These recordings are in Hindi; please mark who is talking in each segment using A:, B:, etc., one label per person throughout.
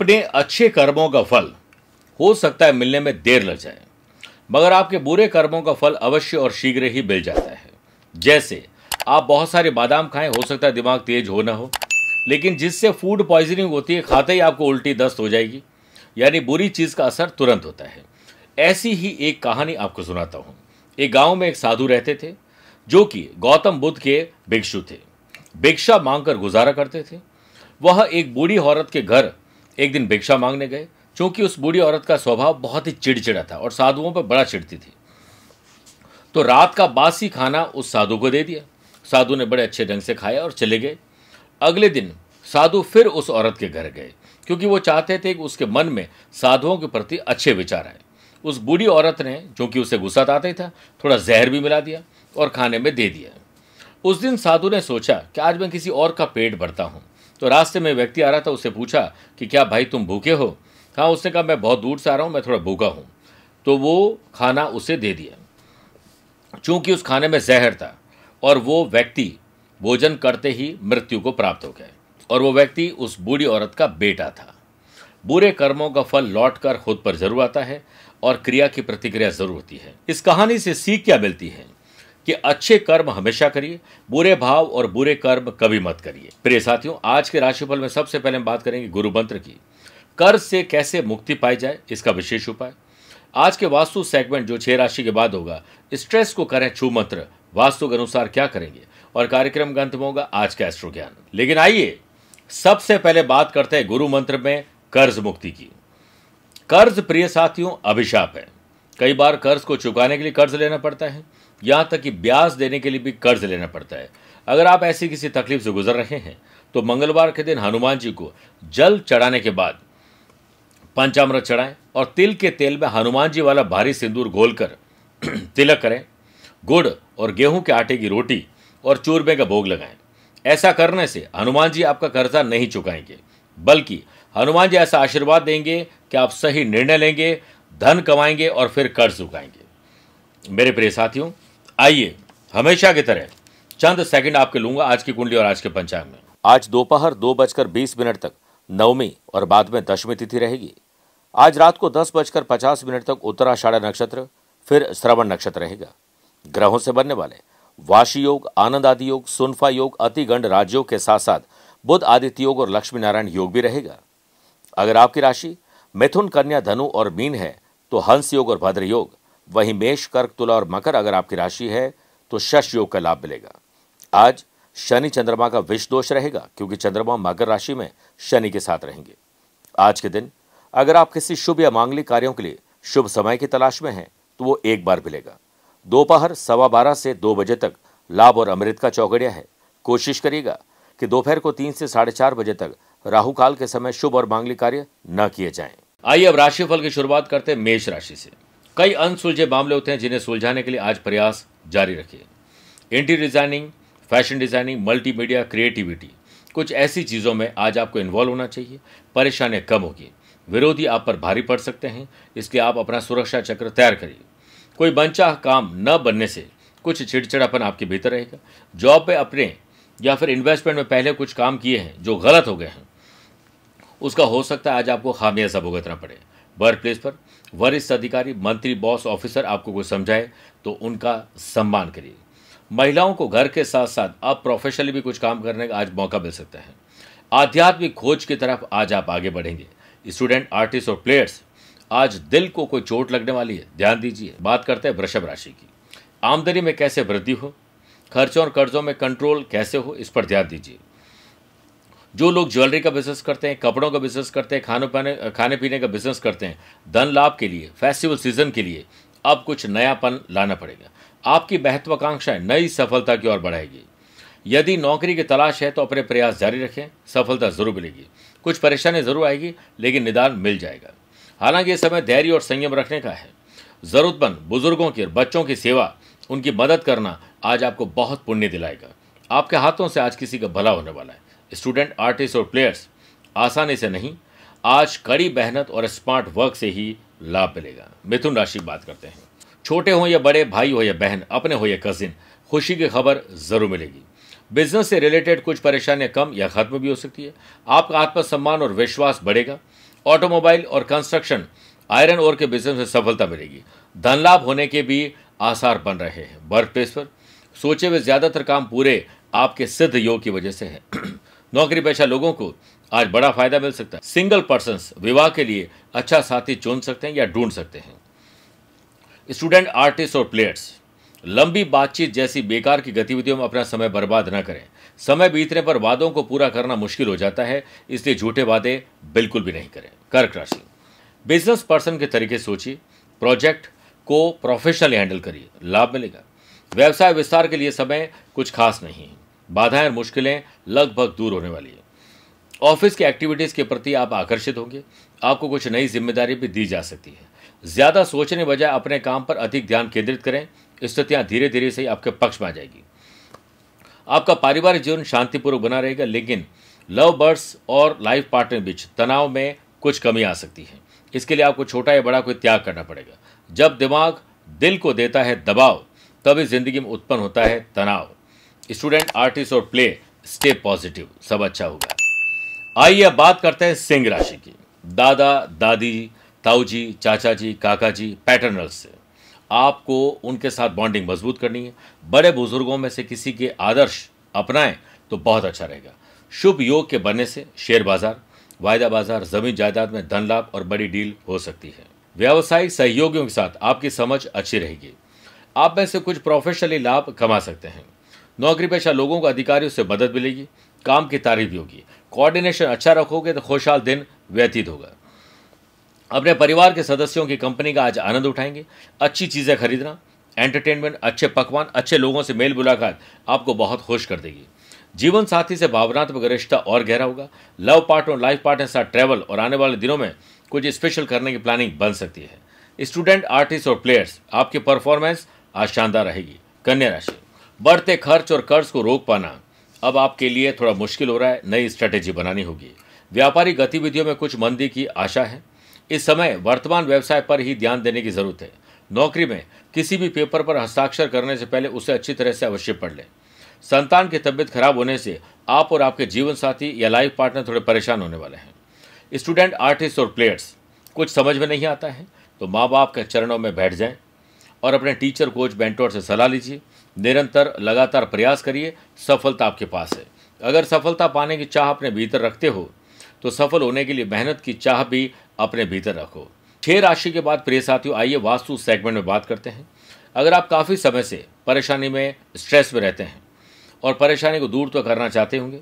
A: अपने अच्छे कर्मों का फल हो सकता है मिलने में देर लग जाए मगर आपके बुरे कर्मों का फल अवश्य और शीघ्र ही मिल जाता है जैसे आप बहुत सारे बादाम खाएं हो सकता है दिमाग तेज हो ना हो लेकिन जिससे फूड पॉइजनिंग होती है खाते ही आपको उल्टी दस्त हो जाएगी यानी बुरी चीज़ का असर तुरंत होता है ऐसी ही एक कहानी आपको सुनाता हूँ एक गांव में एक साधु रहते थे जो कि गौतम बुद्ध के भिक्षु थे भिक्षा मांगकर गुजारा करते थे वह एक बूढ़ी औरत के घर एक दिन भिक्षा मांगने गए चूंकि उस बूढ़ी औरत का स्वभाव बहुत ही चिड़चिड़ा था और साधुओं पर बड़ा चिड़ती थी तो रात का बासी खाना उस साधु को दे दिया साधु ने बड़े अच्छे ढंग से खाया और चले गए अगले दिन साधु फिर उस औरत के घर गए क्योंकि वो चाहते थे कि उसके मन में साधुओं के प्रति अच्छे विचार आए उस बूढ़ी औरत ने जो कि उसे गुस्सा आता ही था थोड़ा जहर भी मिला दिया और खाने में दे दिया उस दिन साधु ने सोचा कि आज मैं किसी और का पेट भरता हूँ तो रास्ते में व्यक्ति आ रहा था उससे पूछा कि क्या भाई तुम भूखे हो हाँ उसने कहा मैं बहुत दूर से आ रहा हूँ मैं थोड़ा भूखा हूँ तो वो खाना उसे दे दिया चूँकि उस खाने में जहर था और वो व्यक्ति भोजन करते ही मृत्यु को प्राप्त हो गए और वो व्यक्ति उस बूढ़ी औरत का बेटा था बुरे कर्मों का फल लौट कर खुद पर जरूर आता है और क्रिया की प्रतिक्रिया जरूर होती है इस कहानी से सीख क्या मिलती है कि अच्छे कर्म हमेशा करिए बुरे भाव और बुरे कर्म कभी मत करिए प्रिय साथियों आज के राशिफल में सबसे पहले हम बात करेंगे गुरु मंत्र की कर्ज से कैसे मुक्ति पाई जाए इसका विशेष उपाय आज के वास्तु सेगमेंट जो छह राशि के बाद होगा स्ट्रेस को करें छू मंत्र वास्तु के अनुसार क्या करेंगे और कार्यक्रम का अंत में होगा आज का एस्ट्रो ज्ञान लेकिन आइए सबसे पहले बात करते हैं गुरु मंत्र में कर्ज मुक्ति की कर्ज प्रिय साथियों अभिशाप है कई बार कर्ज को चुकाने के लिए कर्ज लेना पड़ता है यहाँ तक कि ब्याज देने के लिए भी कर्ज लेना पड़ता है अगर आप ऐसी किसी तकलीफ से गुजर रहे हैं तो मंगलवार के दिन हनुमान जी को जल चढ़ाने के बाद पंचामृत चढ़ाएं और तिल के तेल में हनुमान जी वाला भारी सिंदूर घोलकर तिलक करें गुड़ और गेहूं के आटे की रोटी और चूरमे का भोग लगाएं ऐसा करने से हनुमान जी आपका कर्जा नहीं चुकाएंगे बल्कि हनुमान जी ऐसा आशीर्वाद देंगे कि आप सही निर्णय लेंगे धन कमाएंगे और फिर कर्ज चुकाएंगे मेरे प्रिय साथियों आइए हमेशा की तरह चंद सेकंड आपके लूंगा आज की कुंडली और आज के पंचांग में आज दोपहर दो, बजकर बीस मिनट तक नवमी और बाद में दशमी तिथि रहेगी आज रात को दस बजकर पचास मिनट तक उत्तराषाढ़ा नक्षत्र फिर श्रवण नक्षत्र रहेगा ग्रहों से बनने वाले वाशी योग आनंद आदि योग सुनफा योग अतिगंड राज्यों के साथ साथ बुद्ध आदित्य योग और लक्ष्मी नारायण योग भी रहेगा अगर आपकी राशि मिथुन कन्या धनु और मीन है तो हंस योग और भद्र योग वहीं मेष कर्क तुला और मकर अगर आपकी राशि है तो शश योग का लाभ मिलेगा आज शनि चंद्रमा का विष दोष रहेगा क्योंकि चंद्रमा मकर राशि में शनि के साथ रहेंगे आज के दिन अगर आप किसी शुभ या मांगलिक कार्यों के लिए शुभ समय की तलाश में हैं तो वो एक बार मिलेगा दोपहर सवा बारह से दो बजे तक लाभ और अमृत का चौगड़िया है कोशिश करिएगा कि दोपहर को तीन से साढ़े चार बजे तक राहु काल के समय शुभ और मांगलिक कार्य न किए जाएं। आइए अब राशिफल की शुरुआत करते हैं मेष राशि से कई अनसुलझे मामले होते हैं जिन्हें सुलझाने के लिए आज प्रयास जारी रखिए एंटी designing fashion designing multimedia creativity कुछ ऐसी चीज़ों में आज आपको इन्वॉल्व होना चाहिए परेशानियाँ कम होगी विरोधी आप पर भारी पड़ सकते हैं इसलिए आप अपना सुरक्षा चक्र तैयार करिए कोई बनचाह काम न बनने से कुछ चिड़चिड़ापन आपके भीतर रहेगा जॉब पे अपने या फिर इन्वेस्टमेंट में पहले कुछ काम किए हैं जो गलत हो गए हैं उसका हो सकता है आज आपको खामियाजा भुगतना पड़े वर्क प्लेस पर वरिष्ठ अधिकारी मंत्री बॉस ऑफिसर आपको कुछ समझाए तो उनका सम्मान करिए महिलाओं को घर के साथ साथ आप प्रोफेशनली भी कुछ काम करने का आज मौका मिल सकता है आध्यात्मिक खोज की तरफ आज आप आगे बढ़ेंगे स्टूडेंट आर्टिस्ट और प्लेयर्स आज दिल को कोई चोट लगने वाली है ध्यान दीजिए बात करते हैं वृषभ राशि की आमदनी में कैसे वृद्धि हो खर्चों और कर्जों में कंट्रोल कैसे हो इस पर ध्यान दीजिए जो लोग ज्वेलरी का बिजनेस करते हैं कपड़ों का बिजनेस करते हैं खाने पाने खाने पीने का बिजनेस करते हैं धन लाभ के लिए फेस्टिवल सीजन के लिए अब कुछ नयापन लाना पड़ेगा आपकी महत्वाकांक्षाएं नई सफलता की ओर बढ़ाएगी यदि नौकरी की तलाश है तो अपने प्रयास जारी रखें सफलता जरूर मिलेगी कुछ परेशानी जरूर आएगी लेकिन निदान मिल जाएगा हालांकि ये समय धैर्य और संयम रखने का है ज़रूरतमंद बुजुर्गों की और बच्चों की सेवा उनकी मदद करना आज आपको बहुत पुण्य दिलाएगा आपके हाथों से आज किसी का भला होने वाला है स्टूडेंट आर्टिस्ट और प्लेयर्स आसानी से नहीं आज कड़ी मेहनत और स्मार्ट वर्क से ही लाभ मिलेगा मिथुन राशि बात करते हैं छोटे हों या बड़े भाई हो या बहन अपने हो या कजिन खुशी की खबर जरूर मिलेगी बिजनेस से रिलेटेड कुछ परेशानियां कम या खत्म भी हो सकती है आपका आत्मसम्मान और विश्वास बढ़ेगा ऑटोमोबाइल और कंस्ट्रक्शन आयरन और के बिजनेस में सफलता मिलेगी धन लाभ होने के भी आसार बन रहे हैं वर्क प्लेस पर सोचे हुए ज़्यादातर काम पूरे आपके सिद्ध योग की वजह से है नौकरी पेशा लोगों को आज बड़ा फायदा मिल सकता है सिंगल पर्सन विवाह के लिए अच्छा साथी चुन सकते हैं या ढूंढ सकते हैं स्टूडेंट आर्टिस्ट और प्लेयर्स लंबी बातचीत जैसी बेकार की गतिविधियों में अपना समय बर्बाद न करें समय बीतने पर वादों को पूरा करना मुश्किल हो जाता है इसलिए झूठे वादे बिल्कुल भी नहीं करें कर्क राशि बिजनेस पर्सन के तरीके सोचिए प्रोजेक्ट को प्रोफेशनली हैंडल करिए लाभ मिलेगा व्यवसाय विस्तार के लिए समय कुछ खास नहीं है बाधाएं और मुश्किलें लगभग दूर होने वाली है ऑफिस की एक्टिविटीज़ के प्रति आप आकर्षित होंगे आपको कुछ नई जिम्मेदारी भी दी जा सकती है ज़्यादा सोचने बजाय अपने काम पर अधिक ध्यान केंद्रित करें स्थितियाँ धीरे धीरे से ही आपके पक्ष में आ जाएगी आपका पारिवारिक जीवन शांतिपूर्वक बना रहेगा लेकिन लव बर्ड्स और लाइफ पार्टनर बीच तनाव में कुछ कमी आ सकती है इसके लिए आपको छोटा या बड़ा कोई त्याग करना पड़ेगा जब दिमाग दिल को देता है दबाव तभी जिंदगी में उत्पन्न होता है तनाव स्टूडेंट आर्टिस्ट और प्ले स्टे पॉजिटिव सब अच्छा होगा आइए अब बात करते हैं सिंह राशि की दादा दादी ताऊ जी चाचा जी काका जी पैटर्नल से आपको उनके साथ बॉन्डिंग मजबूत करनी है बड़े बुजुर्गों में से किसी के आदर्श अपनाएं तो बहुत अच्छा रहेगा शुभ योग के बनने से शेयर बाजार वायदा बाजार जमीन जायदाद में धन लाभ और बड़ी डील हो सकती है व्यावसायिक सहयोगियों के साथ आपकी समझ अच्छी रहेगी आप में से कुछ प्रोफेशनली लाभ कमा सकते हैं नौकरी पेशा लोगों को अधिकारियों से मदद मिलेगी काम की तारीफ भी होगी कोऑर्डिनेशन अच्छा रखोगे तो खुशहाल दिन व्यतीत होगा अपने परिवार के सदस्यों की कंपनी का आज आनंद उठाएंगे अच्छी चीज़ें खरीदना एंटरटेनमेंट अच्छे पकवान अच्छे लोगों से मेल मुलाकात आपको बहुत खुश कर देगी जीवन साथी से भावनात्मक रिश्ता और गहरा होगा लव पार्टनर लाइफ पार्टनर के साथ ट्रैवल और आने वाले दिनों में कुछ स्पेशल करने की प्लानिंग बन सकती है स्टूडेंट आर्टिस्ट और प्लेयर्स आपकी परफॉर्मेंस आज शानदार रहेगी कन्या राशि बढ़ते खर्च और कर्ज को रोक पाना अब आपके लिए थोड़ा मुश्किल हो रहा है नई स्ट्रेटेजी बनानी होगी व्यापारिक गतिविधियों में कुछ मंदी की आशा है इस समय वर्तमान व्यवसाय पर ही ध्यान देने की जरूरत है नौकरी में किसी भी पेपर पर हस्ताक्षर करने से पहले उसे अच्छी तरह से अवश्य पढ़ लें संतान की तबीयत खराब होने से आप और आपके जीवन साथी या लाइफ पार्टनर थोड़े परेशान होने वाले हैं स्टूडेंट आर्टिस्ट और प्लेयर्स कुछ समझ में नहीं आता है तो माँ बाप के चरणों में बैठ जाएं और अपने टीचर कोच बेंटोर से सलाह लीजिए निरंतर लगातार प्रयास करिए सफलता आपके पास है अगर सफलता पाने की चाह अपने भीतर रखते हो तो सफल होने के लिए मेहनत की चाह भी अपने भीतर रखो छह राशि के बाद प्रिय साथियों आइए वास्तु सेगमेंट में बात करते हैं अगर आप काफ़ी समय से परेशानी में स्ट्रेस में रहते हैं और परेशानी को दूर तो करना चाहते होंगे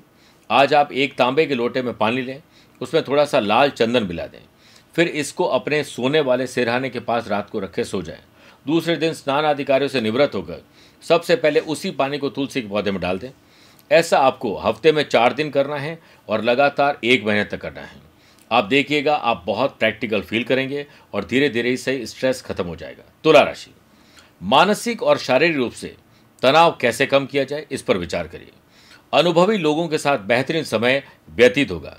A: आज आप एक तांबे के लोटे में पानी लें उसमें थोड़ा सा लाल चंदन मिला दें फिर इसको अपने सोने वाले सिरहाने के पास रात को रखे सो जाएं दूसरे दिन स्नान अधिकारियों से निवृत्त होकर सबसे पहले उसी पानी को तुलसी के पौधे में डाल दें ऐसा आपको हफ्ते में चार दिन करना है और लगातार एक महीने तक करना है आप देखिएगा आप बहुत प्रैक्टिकल फील करेंगे और धीरे धीरे इससे स्ट्रेस खत्म हो जाएगा तुला राशि मानसिक और शारीरिक रूप से तनाव कैसे कम किया जाए इस पर विचार करिए अनुभवी लोगों के साथ बेहतरीन समय व्यतीत होगा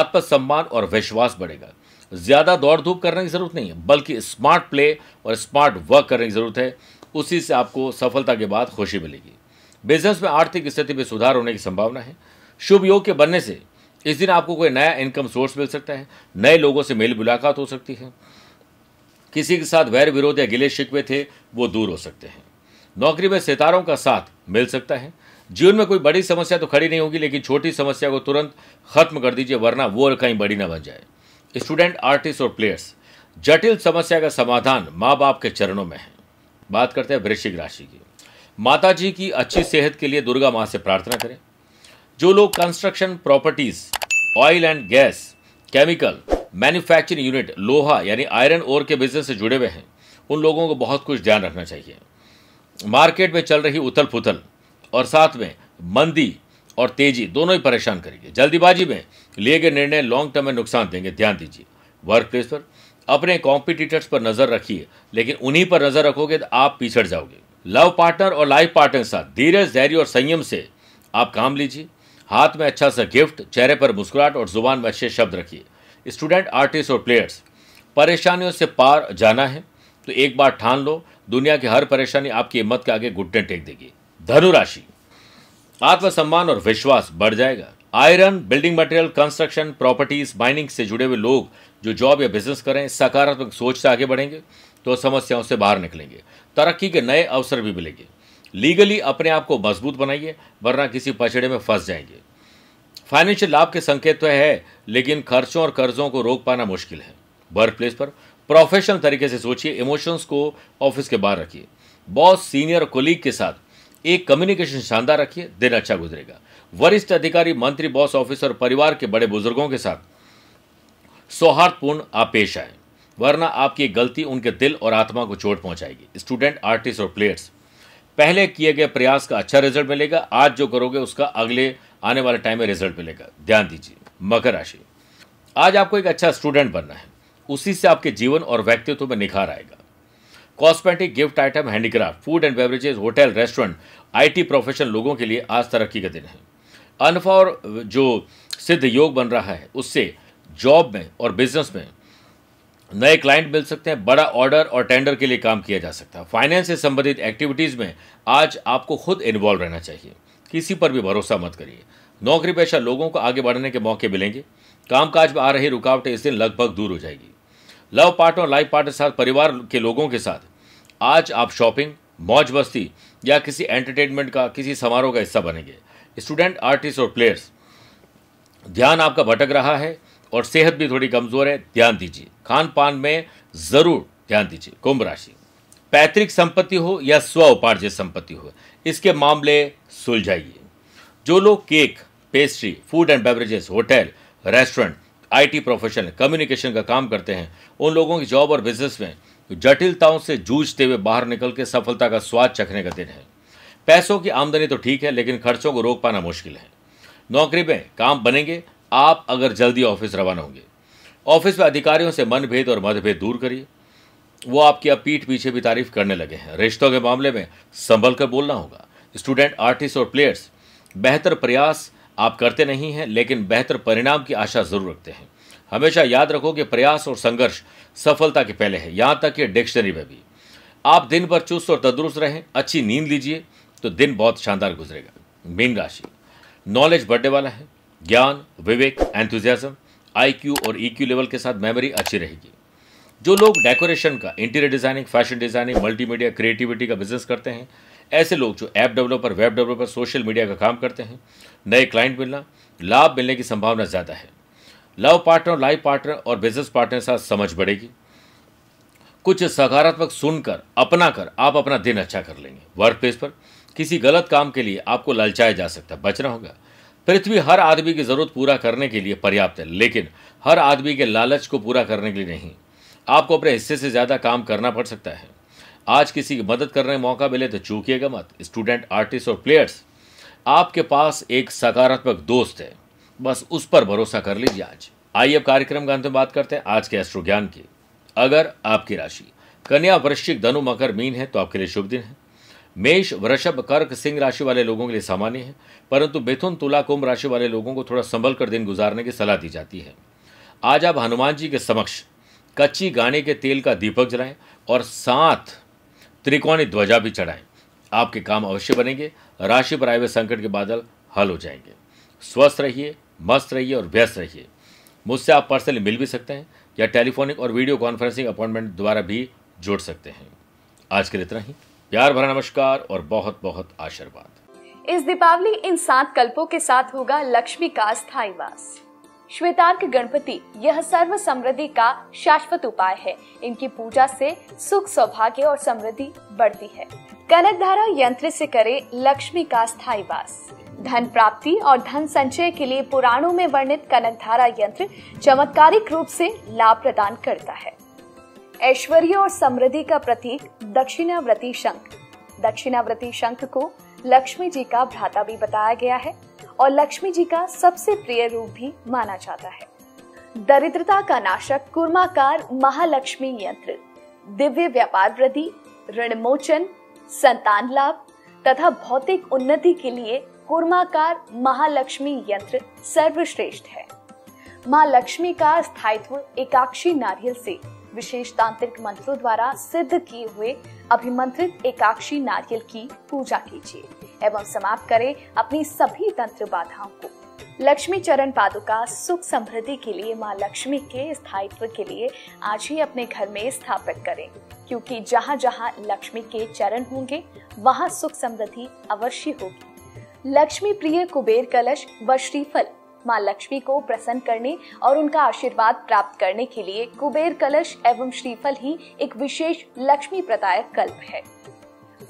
A: आत्मसम्मान और विश्वास बढ़ेगा ज़्यादा दौड़ धूप करने की जरूरत नहीं है बल्कि स्मार्ट प्ले और स्मार्ट वर्क करने की जरूरत है उसी से आपको सफलता के बाद खुशी मिलेगी बिजनेस में आर्थिक स्थिति में सुधार होने की संभावना है शुभ योग के बनने से इस दिन आपको कोई नया इनकम सोर्स मिल सकता है नए लोगों से मेल मुलाकात हो सकती है किसी के साथ वैर विरोध या गिले शिकवे थे वो दूर हो सकते हैं नौकरी में सितारों का साथ मिल सकता है जीवन में कोई बड़ी समस्या तो खड़ी नहीं होगी लेकिन छोटी समस्या को तुरंत खत्म कर दीजिए वरना वो कहीं बड़ी ना बन जाए स्टूडेंट आर्टिस्ट और प्लेयर्स जटिल समस्या का समाधान माँ बाप के चरणों में है बात करते हैं वृश्चिक राशि की माता जी की अच्छी सेहत के लिए दुर्गा माँ से प्रार्थना करें जो लोग construction properties oil and gas chemical manufacturing unit लोहा यानी आयरन ओर के बिजनेस से जुड़े हुए हैं उन लोगों को बहुत कुछ ध्यान रखना चाहिए मार्केट में चल रही उथल पुथल और साथ में मंदी और तेजी दोनों ही परेशान करेंगे जल्दीबाजी में लिए गए निर्णय लॉन्ग टर्म में नुकसान देंगे ध्यान दीजिए वर्क प्लेस पर अपने कॉम्पिटिटर्स पर नज़र रखिए लेकिन उन्हीं पर नज़र रखोगे तो आप पिछड़ जाओगे लव पार्टनर और लाइफ पार्टनर के साथ धीरज धैर्य और संयम से आप काम लीजिए हाथ में अच्छा सा गिफ्ट चेहरे पर मुस्कुराहट और जुबान में अच्छे शब्द रखिए स्टूडेंट आर्टिस्ट और प्लेयर्स परेशानियों से पार जाना है तो एक बार ठान लो दुनिया की हर परेशानी आपकी हिम्मत के आगे घुटने टेक देगी धनुराशि आत्मसम्मान और विश्वास बढ़ जाएगा iron building material construction properties mining से जुड़े हुए लोग जो जॉब या बिजनेस करें सकारात्मक सोच से आगे बढ़ेंगे तो समस्याओं से बाहर निकलेंगे तरक्की के नए अवसर भी मिलेंगे लीगली अपने आप को मजबूत बनाइए वरना किसी पछड़े में फंस जाएंगे फाइनेंशियल लाभ के संकेत तो है लेकिन खर्चों और कर्जों को रोक पाना मुश्किल है वर्क प्लेस पर प्रोफेशनल तरीके से सोचिए इमोशंस को ऑफिस के बाहर रखिए बॉस सीनियर कोलीग के साथ एक कम्युनिकेशन शानदार रखिए दिन अच्छा गुजरेगा वरिष्ठ अधिकारी मंत्री बॉस ऑफिस और परिवार के बड़े बुजुर्गों के साथ सौहार्दपूर्ण आप पेश आए वरना आपकी गलती उनके दिल और आत्मा को चोट पहुंचाएगी स्टूडेंट आर्टिस्ट और प्लेयर्स पहले किए गए प्रयास का अच्छा रिजल्ट मिलेगा आज जो करोगे उसका अगले आने वाले टाइम में रिजल्ट मिलेगा ध्यान दीजिए मकर राशि आज आपको एक अच्छा स्टूडेंट बनना है उसी से आपके जीवन और व्यक्तित्व में निखार आएगा cosmetic gift item handicraft food and beverages hotel restaurant IT profession लोगों के लिए आज तरक्की का दिन है अनफॉर जो सिद्ध योग बन रहा है उससे जॉब में और बिजनेस में नए क्लाइंट मिल सकते हैं बड़ा ऑर्डर और टेंडर के लिए काम किया जा सकता है फाइनेंस से संबंधित एक्टिविटीज़ में आज आपको खुद इन्वॉल्व रहना चाहिए किसी पर भी भरोसा मत करिए नौकरी पेशा लोगों को आगे बढ़ने के मौके मिलेंगे कामकाज में आ रही रुकावटें इस दिन लगभग दूर हो जाएगी लव पार्टनर लाइफ पार्टनर साथ परिवार के लोगों के साथ आज आप शॉपिंग मौज मस्ती या किसी एंटरटेनमेंट का किसी समारोह का हिस्सा बनेंगे स्टूडेंट आर्टिस्ट और प्लेयर्स ध्यान आपका भटक रहा है और सेहत भी थोड़ी कमज़ोर है ध्यान दीजिए खान पान में ज़रूर ध्यान दीजिए कुंभ राशि पैतृक संपत्ति हो या स्व उपार्जित संपत्ति हो इसके मामले सुलझाइए जो लोग cake pastry food and beverages hotel restaurant IT professional communication का काम करते हैं उन लोगों की जॉब और बिजनेस में जटिलताओं से जूझते हुए बाहर निकल के सफलता का स्वाद चखने का दिन है पैसों की आमदनी तो ठीक है लेकिन खर्चों को रोक पाना मुश्किल है नौकरी में काम बनेंगे आप अगर जल्दी ऑफिस रवाना होंगे ऑफिस में अधिकारियों से मनभेद और मतभेद दूर करिए वो आपकी अब पीठ पीछे भी तारीफ करने लगे हैं रिश्तों के मामले में संभल कर बोलना होगा स्टूडेंट आर्टिस्ट और प्लेयर्स बेहतर प्रयास आप करते नहीं हैं लेकिन बेहतर परिणाम की आशा जरूर रखते हैं हमेशा याद रखो कि प्रयास और संघर्ष सफलता के पहले है यहाँ तक कि डिक्शनरी में भी आप दिन भर चुस्त और तंदुरुस्त रहें अच्छी नींद लीजिए तो दिन बहुत शानदार गुजरेगा मीन राशि नॉलेज बढ़ने वाला है ज्ञान विवेक एंथुजियाज्म आईक्यू और ईक्यू e लेवल के साथ मेमोरी अच्छी रहेगी जो लोग डेकोरेशन का interior designing fashion designing multimedia creativity का बिजनेस करते हैं ऐसे लोग जो app developer web developer social media का काम करते हैं नए क्लाइंट मिलना लाभ मिलने की संभावना ज़्यादा है लव पार्टनर लाइफ पार्टनर और बिजनेस पार्टनर के साथ समझ बढ़ेगी कुछ सकारात्मक सुनकर अपना कर आप अपना दिन अच्छा कर लेंगे वर्क प्लेस पर किसी गलत काम के लिए आपको ललचाया जा सकता है बचना होगा पृथ्वी हर आदमी की ज़रूरत पूरा करने के लिए पर्याप्त है लेकिन हर आदमी के लालच को पूरा करने के लिए नहीं आपको अपने हिस्से से ज़्यादा काम करना पड़ सकता है आज किसी की मदद करने का मौका मिले तो चूकिएगा मत स्टूडेंट आर्टिस्ट और प्लेयर्स आपके पास एक सकारात्मक दोस्त है बस उस पर भरोसा कर लीजिए आज आइए अब कार्यक्रम का अंत में बात करते हैं आज के एस्ट्रो ज्ञान की अगर आपकी राशि कन्या वृश्चिक धनु मकर मीन है तो आपके लिए शुभ दिन है मेष वृषभ कर्क सिंह राशि वाले लोगों के लिए सामान्य है परंतु बेथुन तुला कुंभ राशि वाले लोगों को थोड़ा संभल कर दिन गुजारने की सलाह दी जाती है आज आप हनुमान जी के समक्ष कच्ची गाने के तेल का दीपक जलाएं और साथ त्रिकोणी ध्वजा भी चढ़ाएं आपके काम अवश्य बनेंगे राशि पर आए हुए संकट के बादल हल हो जाएंगे स्वस्थ रहिए मस्त रहिए और व्यस्त रहिए मुझसे आप पर्सनली मिल भी सकते हैं या टेलीफोनिक और वीडियो कॉन्फ्रेंसिंग अपॉइंटमेंट द्वारा भी जुड़ सकते हैं आज के लिए इतना ही प्यार भरा नमस्कार और बहुत बहुत आशीर्वाद
B: इस दीपावली इन सात कल्पों के साथ होगा लक्ष्मी का स्थायी वास श्वेतार्क गणपति यह सर्व समृद्धि का शाश्वत उपाय है इनकी पूजा से सुख सौभाग्य और समृद्धि बढ़ती है कनक धारा यंत्र से करे लक्ष्मी का स्थायी वास धन प्राप्ति और धन संचय के लिए पुराणों में वर्णित कनक धारा यंत्र चमत्कारिक रूप से लाभ प्रदान करता है ऐश्वर्य और समृद्धि का प्रतीक दक्षिणाव्रती शंख दक्षिणाव्रती शंख को लक्ष्मी जी का भ्राता भी बताया गया है और लक्ष्मी जी का सबसे प्रिय रूप भी माना जाता है दरिद्रता का नाशक कुर्माकार महालक्ष्मी यंत्र दिव्य व्यापार वृद्धि ऋण मोचन संतान लाभ तथा भौतिक उन्नति के लिए कुर्माकार महालक्ष्मी यंत्र सर्वश्रेष्ठ है माँ लक्ष्मी का स्थायित्व एकाक्षी नारियल से विशेष तांत्रिक मंत्रों द्वारा सिद्ध किए हुए अभिमंत्रित एकाक्षी नारियल की पूजा कीजिए एवं समाप्त करें अपनी सभी तंत्र बाधाओं को लक्ष्मी चरण पादुका सुख समृद्धि के लिए माँ लक्ष्मी के स्थायित्व के लिए आज ही अपने घर में स्थापित करें क्योंकि जहाँ जहाँ लक्ष्मी के चरण होंगे वहाँ सुख समृद्धि अवश्य होगी लक्ष्मी प्रिय कुबेर कलश व श्रीफल माँ लक्ष्मी को प्रसन्न करने और उनका आशीर्वाद प्राप्त करने के लिए कुबेर कलश एवं श्रीफल ही एक विशेष लक्ष्मी प्रदायक कल्प है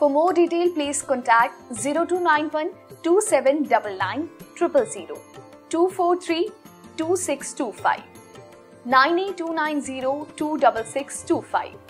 B: for more detail please contact zero two nine one two seven double nine triple zero two four three two six two five nine eight two nine zero two double six two five